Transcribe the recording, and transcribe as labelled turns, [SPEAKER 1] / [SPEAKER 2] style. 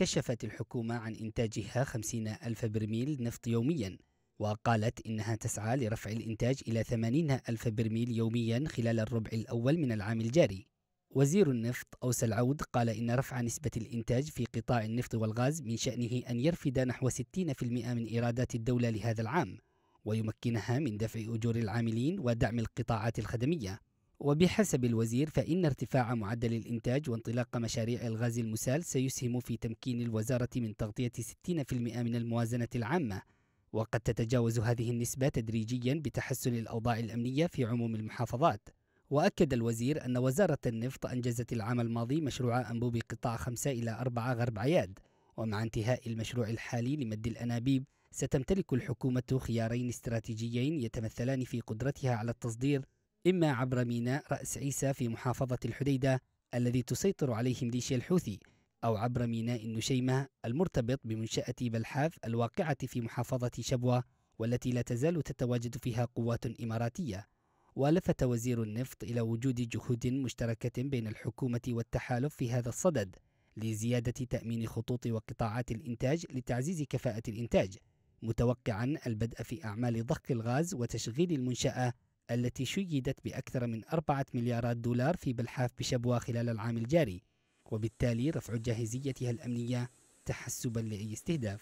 [SPEAKER 1] كشفت الحكومة عن إنتاجها 50 ألف برميل نفط يوميا وقالت إنها تسعى لرفع الإنتاج إلى 80 ألف برميل يوميا خلال الربع الأول من العام الجاري وزير النفط أوس العود قال إن رفع نسبة الإنتاج في قطاع النفط والغاز من شأنه أن يرفد نحو 60% من إيرادات الدولة لهذا العام ويمكنها من دفع أجور العاملين ودعم القطاعات الخدمية وبحسب الوزير فإن ارتفاع معدل الإنتاج وانطلاق مشاريع الغاز المسال سيسهم في تمكين الوزارة من تغطية 60% من الموازنة العامة وقد تتجاوز هذه النسبة تدريجيا بتحسن الأوضاع الأمنية في عموم المحافظات وأكد الوزير أن وزارة النفط أنجزت العام الماضي مشروع أنبوب قطاع 5 إلى 4 غرب عياد ومع انتهاء المشروع الحالي لمد الأنابيب ستمتلك الحكومة خيارين استراتيجيين يتمثلان في قدرتها على التصدير إما عبر ميناء رأس عيسى في محافظة الحديدة الذي تسيطر عليه ميليشيا الحوثي أو عبر ميناء النشيمة المرتبط بمنشأة بلحاف الواقعة في محافظة شبوة والتي لا تزال تتواجد فيها قوات إماراتية ولفت وزير النفط إلى وجود جهود مشتركة بين الحكومة والتحالف في هذا الصدد لزيادة تأمين خطوط وقطاعات الإنتاج لتعزيز كفاءة الإنتاج متوقعا البدء في أعمال ضخ الغاز وتشغيل المنشأة التي شيدت بأكثر من أربعة مليارات دولار في بلحاف بشبوة خلال العام الجاري وبالتالي رفع جاهزيتها الأمنية تحسبا لأي استهداف